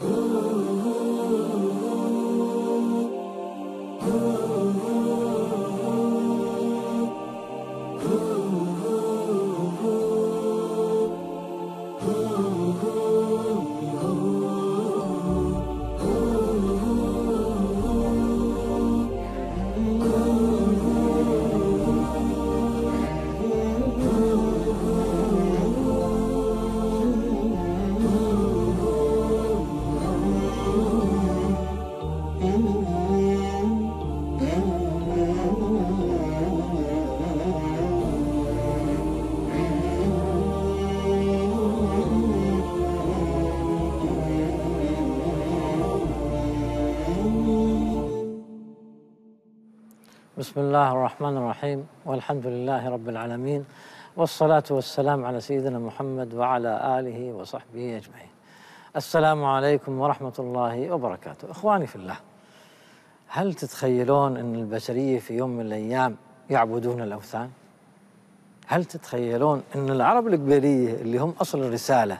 Ooh. بسم الله الرحمن الرحيم والحمد لله رب العالمين والصلاة والسلام على سيدنا محمد وعلى آله وصحبه أجمعين السلام عليكم ورحمة الله وبركاته إخواني في الله هل تتخيلون أن البشرية في يوم من الأيام يعبدون الأوثان؟ هل تتخيلون أن العرب القبيلية اللي هم أصل الرسالة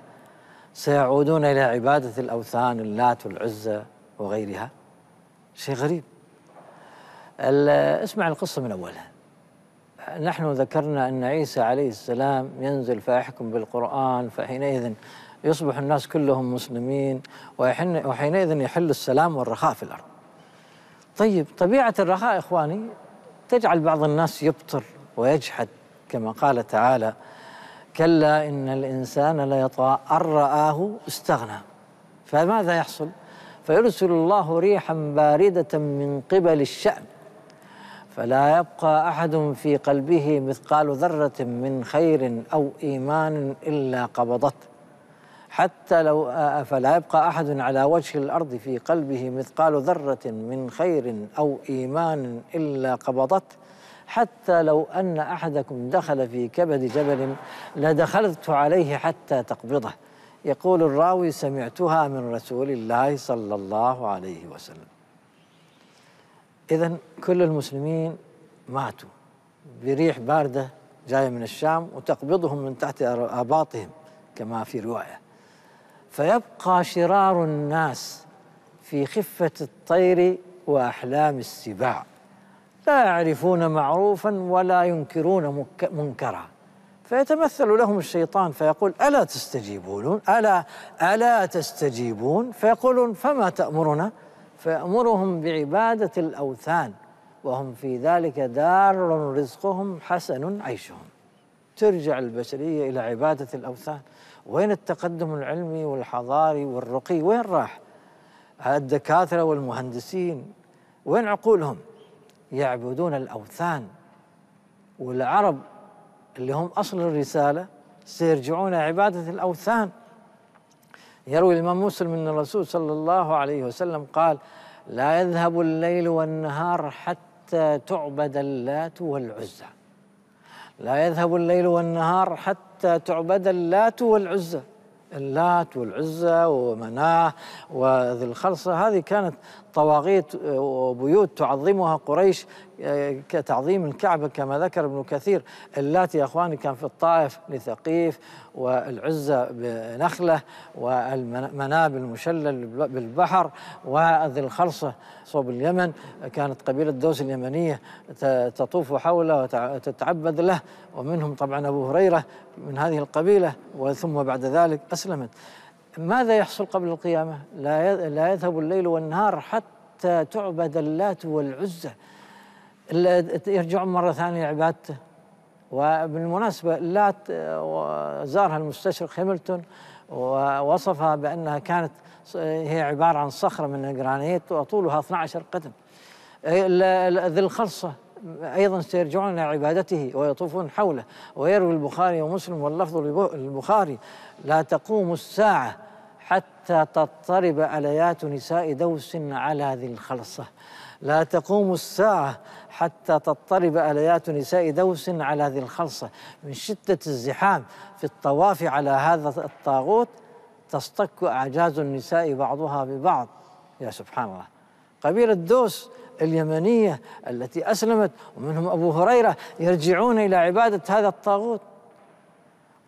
سيعودون إلى عبادة الأوثان اللات والعزة وغيرها؟ شيء غريب اسمع القصة من أولها نحن ذكرنا أن عيسى عليه السلام ينزل فيحكم بالقرآن فحينئذ يصبح الناس كلهم مسلمين وحينئذ يحل السلام والرخاء في الأرض طيب طبيعة الرخاء إخواني تجعل بعض الناس يبطر ويجحد كما قال تعالى كلا إن الإنسان ليطغى أن رآه استغنى فماذا يحصل؟ فيرسل الله ريحا باردة من قبل الشأن فلا يبقى احد في قلبه مثقال ذره من خير او ايمان الا قبضته حتى لو فلا يبقى احد على وجه الارض في قلبه مثقال ذره من خير او ايمان الا قبضته حتى لو ان احدكم دخل في كبد جبل لدخلت عليه حتى تقبضه يقول الراوي سمعتها من رسول الله صلى الله عليه وسلم إذا كل المسلمين ماتوا بريح باردة جاية من الشام وتقبضهم من تحت أباطهم كما في رواية فيبقى شرار الناس في خفة الطير وأحلام السباع لا يعرفون معروفا ولا ينكرون منكرا فيتمثل لهم الشيطان فيقول ألا تستجيبون ألا ألا تستجيبون فيقولون فما تأمرنا فيأمرهم بعبادة الأوثان وهم في ذلك دار رزقهم حسن عيشهم ترجع البشرية إلى عبادة الأوثان وين التقدم العلمي والحضاري والرقي وين راح الدكاترة والمهندسين وين عقولهم يعبدون الأوثان والعرب اللي هم أصل الرسالة سيرجعون عبادة الأوثان يروي الإمام مسلم أن الرسول صلى الله عليه وسلم قال لا يذهب الليل والنهار حتى تعبد اللات والعزى لا يذهب الليل والنهار حتى تعبد اللات والعزى اللات والعزى ومناه وذي الخلصة هذه كانت طواغيت آه، وبيوت تعظمها قريش آه، كتعظيم الكعبة كما ذكر ابن كثير اللاتي يا أخواني كان في الطائف لثقيف والعزة بنخلة والمناب المشلل بالبحر وذي الخلصة صوب اليمن كانت قبيلة دوس اليمنية تطوف حوله وتتعبد له ومنهم طبعا أبو هريرة من هذه القبيلة وثم بعد ذلك أسلمت ماذا يحصل قبل القيامة لا يذهب الليل والنهار حتى تعبد اللات والعزة يرجعون مرة ثانية لعبادته وبالمناسبة اللات زارها المستشرق هاملتون ووصفها بأنها كانت هي عبارة عن صخرة من الجرانيت وطولها 12 قدم ذي الخلصة أيضا سيرجعون إلى عبادته ويطوفون حوله ويروي البخاري ومسلم واللفظ البخاري لا تقوم الساعة حتى تضطرب أليات نساء دوس على ذي الخلصة لا تقوم الساعة حتى تضطرب أليات نساء دوس على ذي الخلصة من شدة الزحام في الطواف على هذا الطاغوت تصطك أعجاز النساء بعضها ببعض يا سبحان الله قبيلة دوس اليمنية التي أسلمت ومنهم أبو هريرة يرجعون إلى عبادة هذا الطاغوت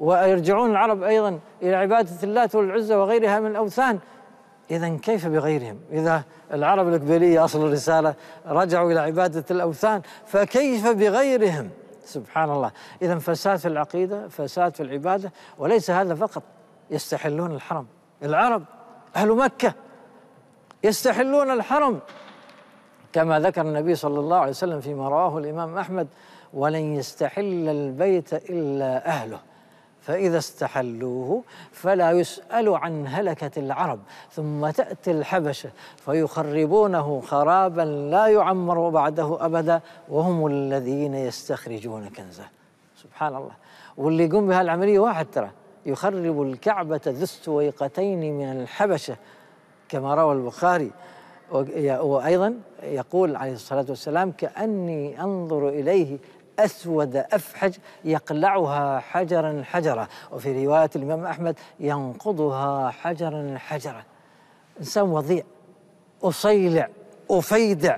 ويرجعون العرب أيضا إلى عبادة اللات والعزى وغيرها من الأوثان إذا كيف بغيرهم إذا العرب الإقبيلية أصل الرسالة رجعوا إلى عبادة الأوثان فكيف بغيرهم سبحان الله إذا فساد في العقيدة فساد في العبادة وليس هذا فقط يستحلون الحرم العرب أهل مكة يستحلون الحرم كما ذكر النبي صلى الله عليه وسلم فيما رواه الإمام أحمد ولن يستحل البيت إلا أهله فإذا استحلوه فلا يسأل عن هلكة العرب ثم تأتي الحبشة فيخربونه خرابا لا يعمر بعده أبدا وهم الذين يستخرجون كنزه سبحان الله واللي يقوم بها العملية واحد ترى يخرب الكعبة ذو السويقتين من الحبشة كما روى البخاري وأيضا يقول عليه الصلاة والسلام كأني أنظر إليه أسود أفحج يقلعها حجرا حجرا وفي رواية الإمام أحمد ينقضها حجرا حجرا إنسان وضيع أصيلع أفيدع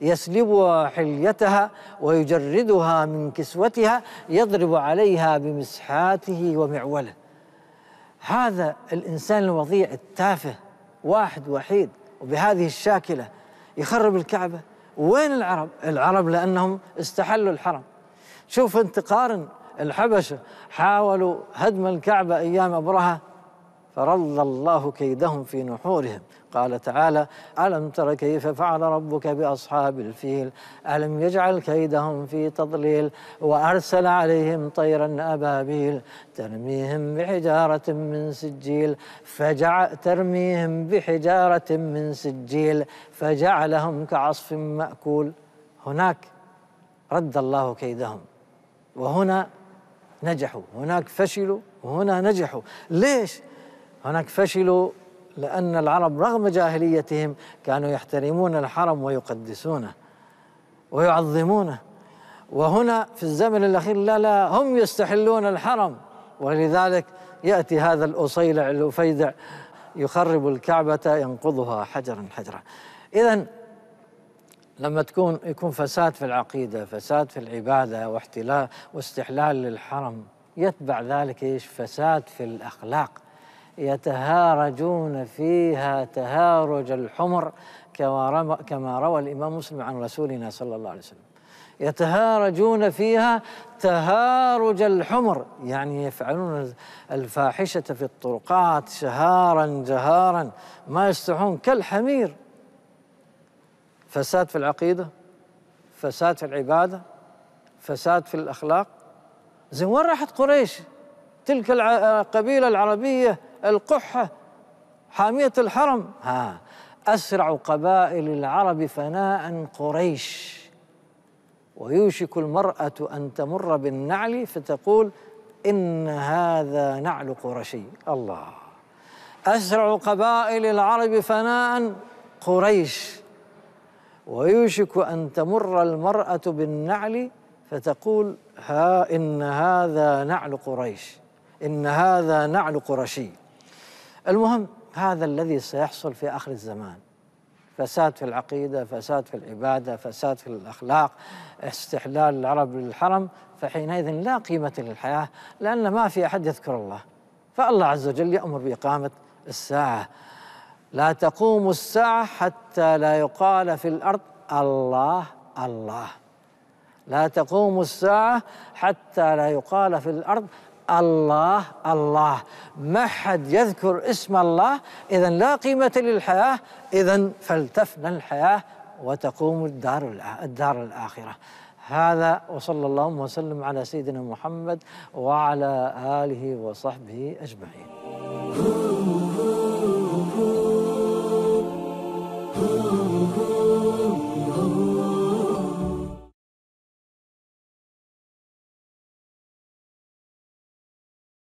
يسلبها حليتها ويجردها من كسوتها يضرب عليها بمسحاته ومعوله هذا الإنسان الوضيع التافه واحد وحيد وبهذه الشاكلة يخرب الكعبة وين العرب؟ العرب لأنهم استحلوا الحرم شوف أنت قارن الحبشة حاولوا هدم الكعبة أيام أبرهة فرضى الله كيدهم في نحورهم قال تعالى ألم تر كيف فعل ربك بأصحاب الفيل ألم يجعل كيدهم في تضليل وأرسل عليهم طيرا أبابيل ترميهم بحجارة من سجيل فجع ترميهم بحجارة من سجيل فجعلهم كعصف مأكول هناك رد الله كيدهم وهنا نجحوا هناك فشلوا وهنا نجحوا ليش؟ هناك فشلوا لأن العرب رغم جاهليتهم كانوا يحترمون الحرم ويقدسونه ويعظمونه وهنا في الزمن الأخير لا لا هم يستحلون الحرم ولذلك يأتي هذا الأصيلع الأفيدع يخرب الكعبة ينقضها حجرا حجرا إذا لما تكون يكون فساد في العقيدة فساد في العبادة واحتلال واستحلال للحرم يتبع ذلك ايش فساد في الأخلاق يتهارجون فيها تهارج الحمر كما كما روى الامام مسلم عن رسولنا صلى الله عليه وسلم يتهارجون فيها تهارج الحمر يعني يفعلون الفاحشة في الطرقات شهارا جهارا ما يستحون كالحمير فساد في العقيدة فساد في العبادة فساد في الأخلاق زين وين راحت قريش تلك القبيلة العربية القحة حامية الحرم ها أسرع قبائل العرب فناء قريش ويوشك المرأة أن تمر بالنعل فتقول إن هذا نعل قرشي الله أسرع قبائل العرب فناء قريش ويوشك أن تمر المرأة بالنعل فتقول ها إن هذا نعل قريش إن هذا نعل قرشي المهم هذا الذي سيحصل في آخر الزمان فساد في العقيدة فساد في العبادة فساد في الأخلاق استحلال العرب للحرم فحينئذ لا قيمة للحياة لأن ما في أحد يذكر الله فالله عز وجل يأمر بإقامة الساعة لا تقوم الساعة حتى لا يقال في الأرض الله الله لا تقوم الساعة حتى لا يقال في الأرض الله الله ما حد يذكر اسم الله إذا لا قيمة للحياة إذا فلتفنى الحياة وتقوم الدار الدار الآخرة هذا وصلى الله وسلم على سيدنا محمد وعلى آله وصحبه أجمعين